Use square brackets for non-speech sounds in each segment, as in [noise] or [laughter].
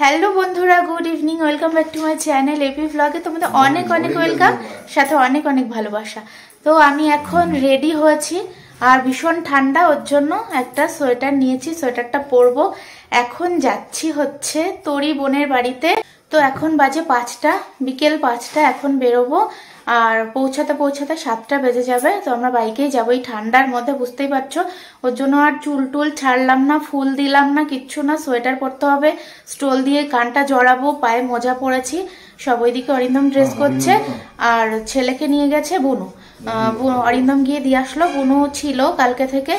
Hello বন্ধুরা good evening welcome back to my channel A ব্লগে তোমাদের অনেক অনেক ওয়েলকাম সাথে অনেক অনেক ভালোবাসা তো আমি এখন রেডি হয়েছি আর ভীষণ ঠান্ডা ওর জন্য একটা সোয়েটার নিয়েছি সোয়েটারটা পরবো এখন যাচ্ছি হচ্ছে তরি বোনের বাড়িতে তো এখন বাজে পাঁচটা বিকেল পাঁচটা এখন বেরোবো আর পৌঁছাতে পৌঁছাতে সাতটা বেজে যাবে তো আমরা বাইকেই যাবো এই ঠান্ডার মধ্যে বুঝতেই পারছো ওর জন্য আর চুল টুল ছাড়লাম না ফুল দিলাম না কিচ্ছু না সোয়েটার পরতে হবে স্টোল দিয়ে কানটা জড়াবো পায়ে মজা পড়েছি সব ওইদিকে অরিন্দম ড্রেস করছে আর ছেলেকে নিয়ে গেছে বনু অরিন্দম গিয়ে দিয়ে আসলো বনু ছিল কালকে থেকে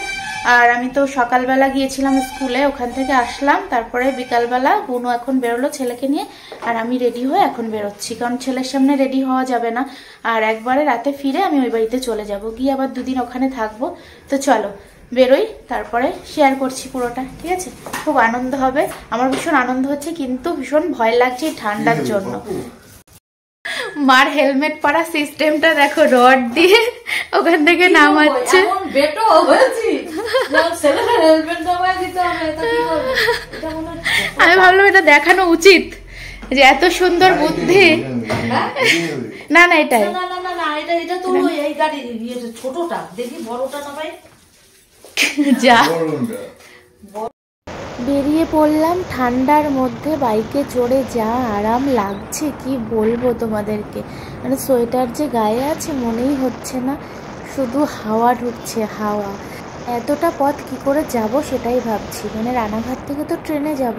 আর আমি তো সকালবেলা গিয়েছিলাম স্কুলে ওখান থেকে আসলাম তারপরে বিকালবেলা বুনু এখন বেরোলো ছেলেকে নিয়ে আর আমি রেডি হয়ে এখন বেরোচ্ছি কারণ ছেলের সামনে রেডি হওয়া যাবে না আর একবারে রাতে ফিরে আমি ওই বাড়িতে চলে যাব গিয়ে আবার দুদিন ওখানে থাকবো তো চলো বেরোই তারপরে শেয়ার করছি পুরোটা ঠিক আছে খুব আনন্দ হবে আমার ভীষণ আনন্দ হচ্ছে কিন্তু ভীষণ ভয় লাগছে এই ঠান্ডার জন্য মার হেলমেট পরা সিস্টেমটা দেখো রড দিয়ে ওখান থেকে নামাচ্ছে আমি ভাবলাম এটা দেখানো উচিত যে এত সুন্দর বুদ্ধি হ্যাঁ? না না এটাই যা বেরিয়ে পড়লাম ঠান্ডার মধ্যে বাইকে চড়ে যা আরাম লাগছে কি বলবো তোমাদেরকে মানে সোয়েটার যে গায়ে আছে মনেই হচ্ছে না শুধু হাওয়া ঢুকছে হাওয়া এতটা পথ কি করে যাব সেটাই ভাবছি মানে রানাঘাট থেকে তো ট্রেনে যাব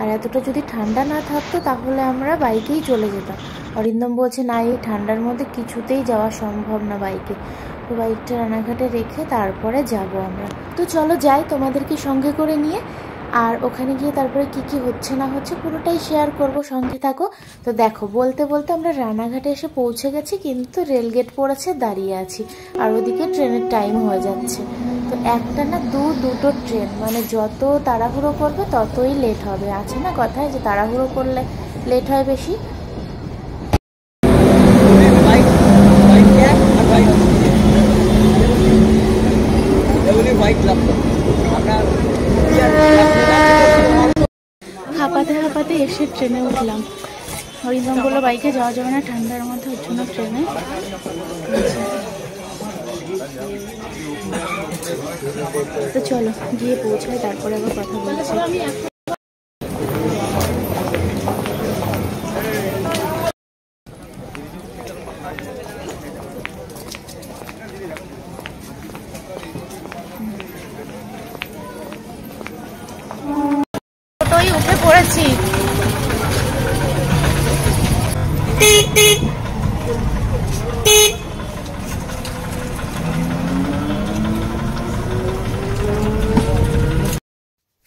আর এতটা যদি ঠান্ডা না থাকতো তাহলে আমরা বাইকেই চলে যেতাম অরিন্দম বলছে না এই ঠান্ডার মধ্যে কিছুতেই যাওয়া সম্ভব না বাইকে তো বাইকটা রানাঘাটে রেখে তারপরে যাব আমরা তো চলো যাই তোমাদেরকে সঙ্গে করে নিয়ে আর ওখানে গিয়ে তারপরে কি কি হচ্ছে না হচ্ছে পুরোটাই শেয়ার করব সঙ্গে থাকো তো দেখো বলতে বলতে আমরা রানাঘাটে এসে পৌঁছে গেছি কিন্তু রেলগেট পড়েছে দাঁড়িয়ে আছি আর ওদিকে ট্রেনের টাইম হয়ে যাচ্ছে তো একটা না দু দুটো ট্রেন মানে যত তাড়াহুড়ো করবে ততই লেট হবে আছে না কথায় যে তাড়াহুড়ো করলে লেট হয় বেশি হোয়াইট হাঁপাতে হাঁপাতে এসে ট্রেনে উঠলাম ওই বললো বাইকে যাওয়া যাবে না ঠান্ডার মধ্যে ওর জন্য ট্রেনে আচ্ছা। তো চলো গিয়ে পৌঁছায় তারপরে আবার কথা বলছি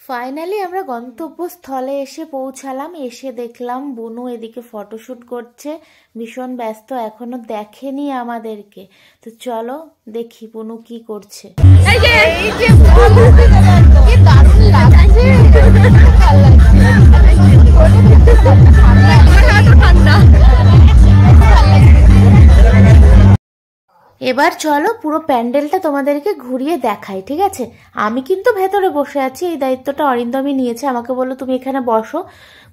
ফাইনালি আমরা গন্তব্যস্থলে এসে পৌঁছালাম এসে দেখলাম বনু এদিকে ফটোশ্যুট করছে ভীষণ ব্যস্ত এখনো দেখেনি আমাদেরকে তো চলো দেখি বনু কি করছে এবার চলো পুরো প্যান্ডেলটা তোমাদেরকে ঘুরিয়ে দেখাই ঠিক আছে আমি কিন্তু ভেতরে বসে আছি এই দায়িত্বটা অরিন্দমই নিয়েছে আমাকে বললো তুমি এখানে বসো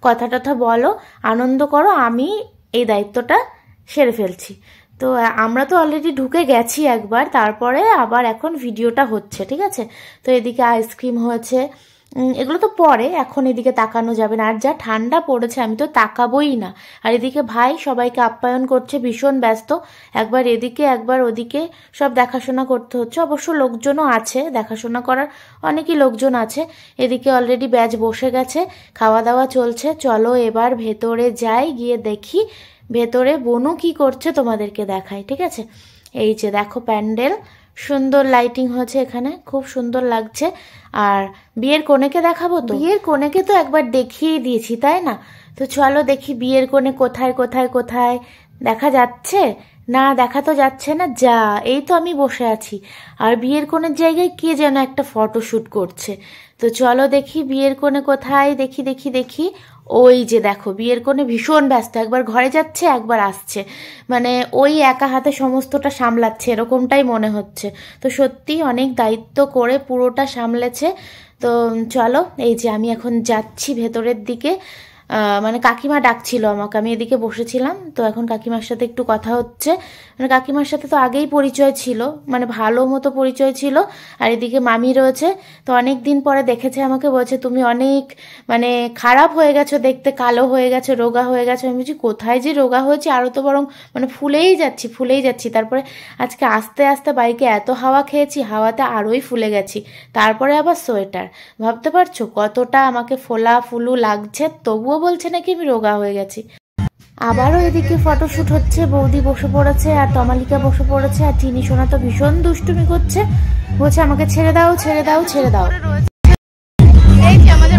কথা টথা বলো আনন্দ করো আমি এই দায়িত্বটা সেরে ফেলছি তো আমরা তো অলরেডি ঢুকে গেছি একবার তারপরে আবার এখন ভিডিওটা হচ্ছে ঠিক আছে তো এদিকে আইসক্রিম হয়েছে এগুলো তো পরে এখন এদিকে তাকানো যাবে না আর যা ঠান্ডা পড়েছে আমি তো তাকাবোই না আর এদিকে ভাই সবাইকে আপ্যায়ন করছে ভীষণ ব্যস্ত একবার এদিকে একবার ওদিকে সব দেখাশোনা করতে হচ্ছে অবশ্য লোকজনও আছে দেখাশোনা করার অনেকই লোকজন আছে এদিকে অলরেডি ব্যাচ বসে গেছে খাওয়া দাওয়া চলছে চলো এবার ভেতরে যাই গিয়ে দেখি ভেতরে বনু কি করছে তোমাদেরকে দেখাই ঠিক আছে এই যে দেখো প্যান্ডেল সুন্দর লাইটিং হয়েছে এখানে খুব সুন্দর লাগছে আর বিয়ের কোনেকে দেখাবো তো বিয়ের কোনেকে তো একবার দেখিয়ে দিয়েছি তাই না তো চলো দেখি বিয়ের কোণে কোথায় কোথায় কোথায় দেখা যাচ্ছে না দেখা তো যাচ্ছে না যা এই তো আমি বসে আছি আর বিয়ের কোণের জায়গায় কে যেন একটা ফটো শ্যুট করছে তো চলো দেখি বিয়ের কোণে কোথায় দেখি দেখি দেখি ওই যে দেখো বিয়ের কোণে ভীষণ ব্যস্ত একবার ঘরে যাচ্ছে একবার আসছে মানে ওই একা হাতে সমস্তটা সামলাচ্ছে এরকমটাই মনে হচ্ছে তো সত্যি অনেক দায়িত্ব করে পুরোটা সামলেছে তো চলো এই যে আমি এখন যাচ্ছি ভেতরের দিকে মানে কাকিমা ডাকছিল আমাকে আমি এদিকে বসেছিলাম তো এখন কাকিমার সাথে একটু কথা হচ্ছে মানে কাকিমার সাথে তো আগেই পরিচয় ছিল মানে ভালো মতো পরিচয় ছিল আর এদিকে মামি রয়েছে তো অনেক দিন পরে দেখেছে আমাকে বলছে তুমি অনেক মানে খারাপ হয়ে গেছো দেখতে কালো হয়ে গেছো রোগা হয়ে গেছো আমি বলছি কোথায় যে রোগা হয়েছে আরও তো বরং মানে ফুলেই যাচ্ছি ফুলেই যাচ্ছি তারপরে আজকে আস্তে আস্তে বাইকে এত হাওয়া খেয়েছি হাওয়াতে আরোই ফুলে গেছি তারপরে আবার সোয়েটার ভাবতে পারছো কতটা আমাকে ফোলা ফুলু লাগছে তবুও বলছে নাকি আমি রোগা হয়ে গেছি আবারও এদিকে ফটোশ্যুট হচ্ছে বৌদি বসে পড়েছে আর তমালিকা বসে পড়েছে আর চিনি সোনা তো ভীষণ দুষ্টুমি করছে বলছে আমাকে ছেড়ে দাও ছেড়ে দাও ছেড়ে দাও আমাদের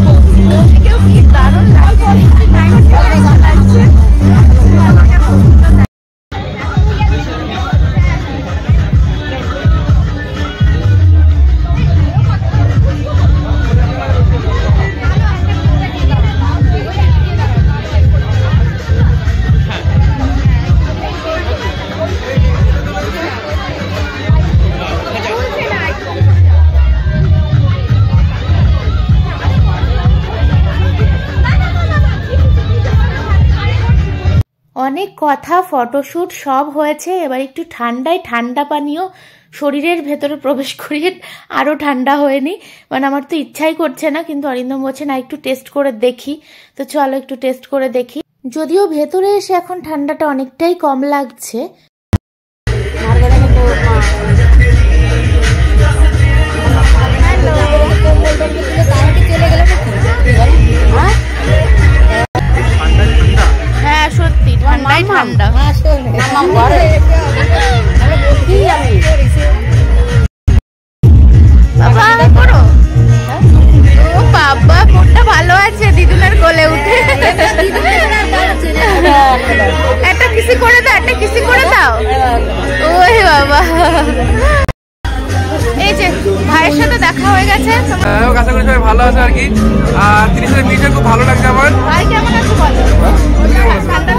কথা ফটোশ্যুট সব হয়েছে এবার একটু ঠান্ডায় ঠান্ডা পানীয় শরীরের ভেতরে প্রবেশ করিয়ে আরও ঠান্ডা হয়নি মানে আমার তো ইচ্ছাই করছে না কিন্তু অরিন্দম বলছে না একটু টেস্ট করে দেখি তো চলো একটু টেস্ট করে দেখি যদিও ভেতরে এসে এখন ঠান্ডাটা অনেকটাই কম লাগছে চলে গেল হ্যাঁ? ঠান্ডাই ঠান্ডা বাবা কোনটা ভালো আছে দিদুনের কোলে উঠে একটা কিসি করে দাও একটা কিসি করে দাও ওই বাবা এই যে ভাইয়ের সাথে দেখা হয়ে গেছে হ্যাঁ, ভালো আছে আর কি আর তিরিশের মিশে খুব ভালো লাগছে আমার কেমন আছে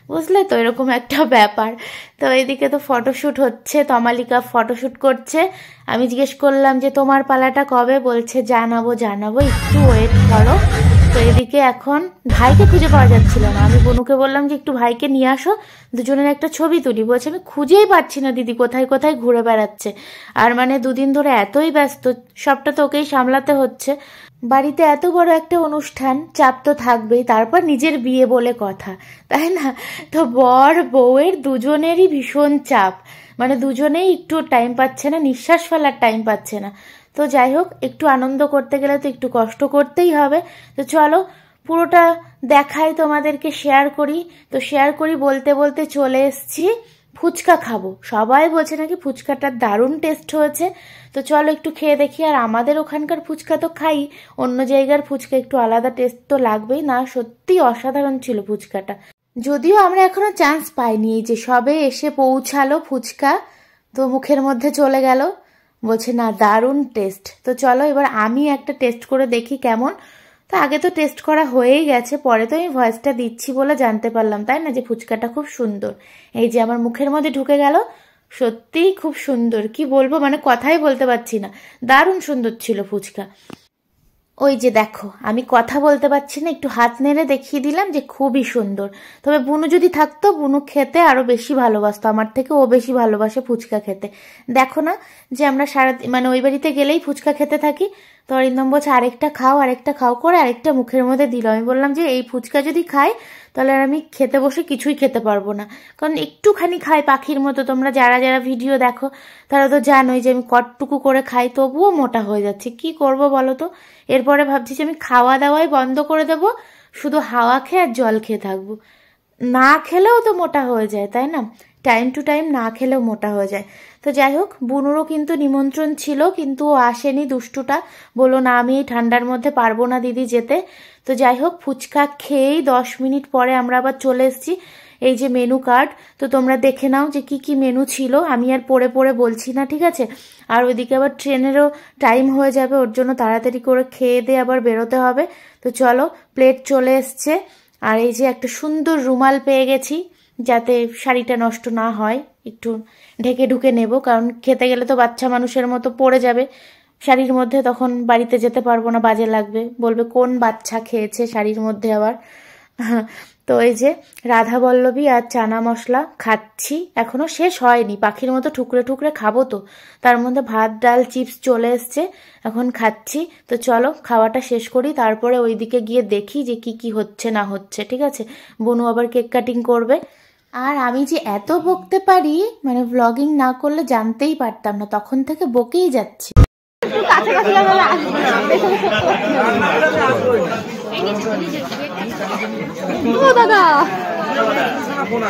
বুঝলে তো এরকম একটা [laughs] ব্যাপার তো এদিকে তো ফটোশ্যুট হচ্ছে তমালিকা ফটোশ্যুট করছে আমি জিজ্ঞেস করলাম যে তোমার পালাটা কবে বলছে জানাবো জানাবো একটু ওয়েট করো তো এদিকে এখন ভাইকে খুঁজে পাওয়া যাচ্ছিল না আমি বনুকে বললাম যে একটু ভাইকে নিয়ে আসো দুজনের একটা ছবি তুলি বলছে আমি খুঁজেই পাচ্ছি না দিদি কোথায় কোথায় ঘুরে বেড়াচ্ছে আর মানে দুদিন ধরে এতই ব্যস্ত সবটা তো ওকেই সামলাতে হচ্ছে বাড়িতে এত বড় একটা অনুষ্ঠান চাপ তো থাকবেই তারপর নিজের বিয়ে বলে কথা তাই না তো বর বউয়ের দুজনেরই ভীষণ চাপ মানে দুজনেই একটু টাইম পাচ্ছে না নিঃশ্বাস ফেলার টাইম পাচ্ছে না তো যাই হোক একটু আনন্দ করতে গেলে তো একটু কষ্ট করতেই হবে তো চলো পুরোটা দেখাই তোমাদেরকে শেয়ার করি তো শেয়ার করি বলতে বলতে চলে এসছি ফুচকা খাবো সবাই বলছে নাকি ফুচকাটা দারুণ টেস্ট হয়েছে তো চলো একটু খেয়ে দেখি আর আমাদের ওখানকার ফুচকা তো খাই অন্য জায়গার ফুচকা একটু আলাদা টেস্ট তো লাগবেই না সত্যি অসাধারণ ছিল ফুচকাটা যদিও আমরা এখনো চান্স পাইনি এই যে সবে এসে পৌঁছালো ফুচকা তো মুখের মধ্যে চলে গেল বলছে না দারুণ টেস্ট তো চলো এবার আমি একটা টেস্ট করে দেখি কেমন তা আগে তো টেস্ট করা হয়েই গেছে পরে তো আমি ভয়েসটা দিচ্ছি বলে জানতে পারলাম তাই না যে ফুচকাটা খুব সুন্দর এই যে আমার মুখের মধ্যে ঢুকে গেল সত্যিই খুব সুন্দর কি বলবো মানে কথাই বলতে পারছি না দারুণ সুন্দর ছিল ফুচকা ওই যে দেখো আমি কথা বলতে পারছি না একটু হাত নেড়ে দেখিয়ে দিলাম যে খুবই সুন্দর তবে বুনু যদি থাকতো বুনু খেতে আরও বেশি ভালোবাসতো আমার থেকে ও বেশি ভালোবাসে ফুচকা খেতে দেখো না যে আমরা সারা মানে ওই বাড়িতে গেলেই ফুচকা খেতে থাকি তো অরিন্দম বলছে আরেকটা খাও আরেকটা খাও করে আরেকটা মুখের মধ্যে দিল আমি বললাম যে এই ফুচকা যদি খাই তাহলে আমি খেতে বসে কিছুই খেতে পারবো না কারণ একটুখানি খাই পাখির মতো তোমরা যারা যারা ভিডিও দেখো তারা তো জানোই যে আমি কটটুকু করে খাই তবুও মোটা হয়ে যাচ্ছে কি করব বলো তো এরপরে ভাবছি যে আমি খাওয়া দাওয়াই বন্ধ করে দেব শুধু হাওয়া খেয়ে আর জল খেয়ে থাকবো না খেলেও তো মোটা হয়ে যায় তাই না টাইম টু টাইম না খেলেও মোটা হয়ে যায় তো যাই হোক বুনুরও কিন্তু নিমন্ত্রণ ছিল কিন্তু ও আসেনি দুষ্টুটা বললো না আমি এই ঠান্ডার মধ্যে পারবো না দিদি যেতে তো যাই হোক ফুচকা খেয়েই দশ মিনিট পরে আমরা আবার চলে এসেছি এই যে মেনু কার্ড তো তোমরা দেখে নাও যে কি কি মেনু ছিল আমি আর পড়ে পড়ে বলছি না ঠিক আছে আর ওইদিকে আবার ট্রেনেরও টাইম হয়ে যাবে ওর জন্য তাড়াতাড়ি করে খেয়ে দিয়ে আবার বেরোতে হবে তো চলো প্লেট চলে এসছে আর এই যে একটা সুন্দর রুমাল পেয়ে গেছি যাতে শাড়িটা নষ্ট না হয় একটু ঢেকে ঢুকে নেব কারণ খেতে গেলে তো বাচ্চা মানুষের মতো পড়ে যাবে শাড়ির মধ্যে তখন বাড়িতে যেতে পারবো না বাজে লাগবে বলবে কোন বাচ্চা খেয়েছে শাড়ির মধ্যে আবার [laughs] তো এই যে রাধা বল্লবী আর চানা মশলা খাচ্ছি এখনও শেষ হয়নি পাখির মতো ঠুকরে ঠুকরে খাবো তো তার মধ্যে ভাত ডাল চিপস চলে এসছে এখন খাচ্ছি তো চলো খাওয়াটা শেষ করি তারপরে ওইদিকে গিয়ে দেখি যে কি কি হচ্ছে না হচ্ছে ঠিক আছে বনু আবার কেক কাটিং করবে আর আমি যে এত বকতে পারি মানে ব্লগিং না করলে জানতেই পারতাম না তখন থেকে বকেই যাচ্ছি দাদা গেলাম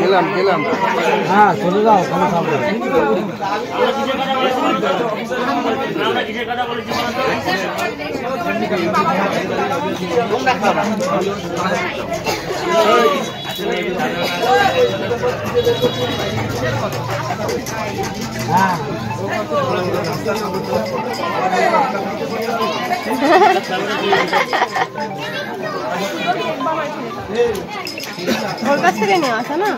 গেলাম গেলাম হ্যাঁ চলে যাও কোনো সামনে ওর কাছ থেকে নেওয়া আছে না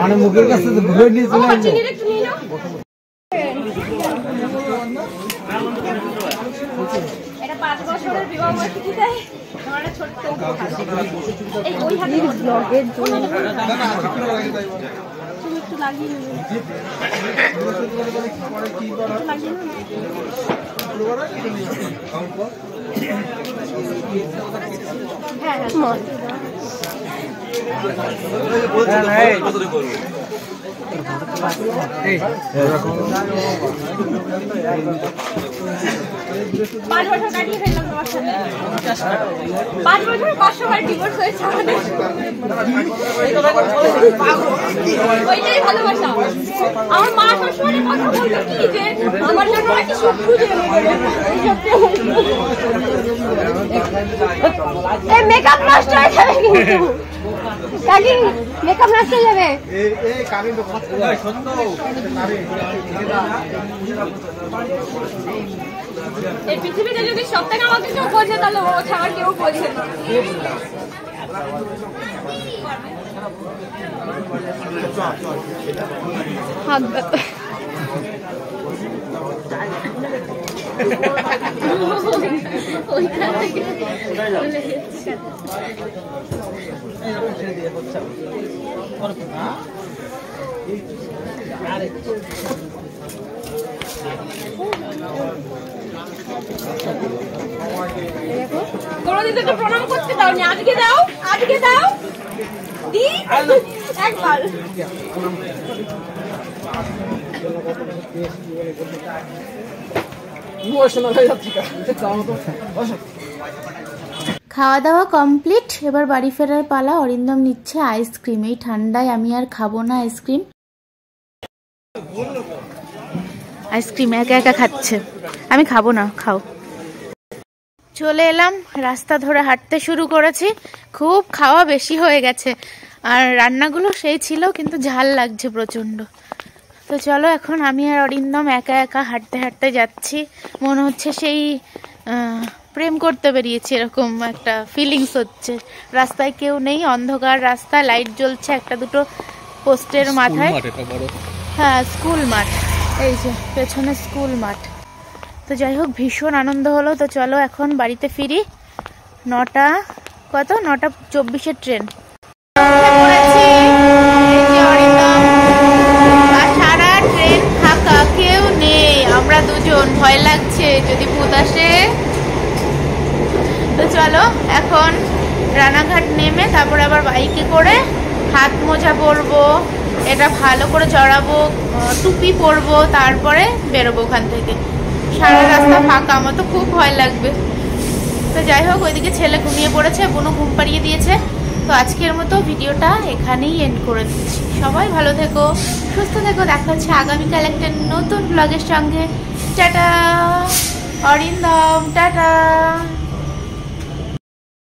মানে মুখের কাছে ঘুরে নিয়েছিলেন এটা পাঁচ বছরের বিবাহ বার্ষিকী দেয় আমার একটা ছোট্ট এই ওই হাতে ব্লগের জন্য তুমি একটু লাগিয়ে নেবে এই পাঁচ বছর কাটিয়ে ফেললাম মেকআপ নষ্ট হয়ে যাবে কিন্তু কালি মেকআপ নাচতে যাবে এই পৃথিবীতে যদি সবথেকে আমাকে কেউ বোঝে তাহলে ও ছাড়া কেউ বোঝে কোনোদিন তো প্রণাম করতে দাওনি আজকে দাও আজকে দাও দি একবার Thank you. খাওয়া দাওয়া কমপ্লিট এবার বাড়ি ফেরার পালা অরিন্দম নিচ্ছে আইসক্রিম এই ঠান্ডায় আমি আর খাবো না আইসক্রিম আইসক্রিম একা একা খাচ্ছে আমি খাবো না খাও চলে এলাম রাস্তা ধরে হাঁটতে শুরু করেছি খুব খাওয়া বেশি হয়ে গেছে আর রান্নাগুলো সেই ছিল কিন্তু ঝাল লাগছে প্রচন্ড তো চলো এখন আমি আর অরিন্দম একা একা হাঁটতে হাঁটতে যাচ্ছি মনে হচ্ছে সেই প্রেম করতে বেরিয়েছি এরকম একটা ফিলিংস হচ্ছে রাস্তায় কেউ নেই অন্ধকার রাস্তা লাইট জ্বলছে একটা দুটো পোস্টের মাথায় হ্যাঁ স্কুল মাঠ এই যে পেছনে স্কুল মাঠ তো যাই হোক ভীষণ আনন্দ হলো তো চলো এখন বাড়িতে ফিরি নটা কত নটা চব্বিশের ট্রেন যদি ভূত আসে তো চলো এখন রানাঘাট নেমে তারপরে আবার বাইকে করে হাত মোজা পরবো এটা ভালো করে জড়াবো টুপি পরবো তারপরে বেরোবো ওখান থেকে সারা রাস্তা ফাঁকা আমার তো খুব ভয় লাগবে তো যাই হোক ওইদিকে ছেলে ঘুমিয়ে পড়েছে বোনও ঘুম পাড়িয়ে দিয়েছে তো আজকের মতো ভিডিওটা এখানেই এন্ড করে দিচ্ছি সবাই ভালো থেকো সুস্থ থেকো দেখা হচ্ছে আগামীকাল একটা নতুন ব্লগের সঙ্গে টাটা অরিন্দম টাটা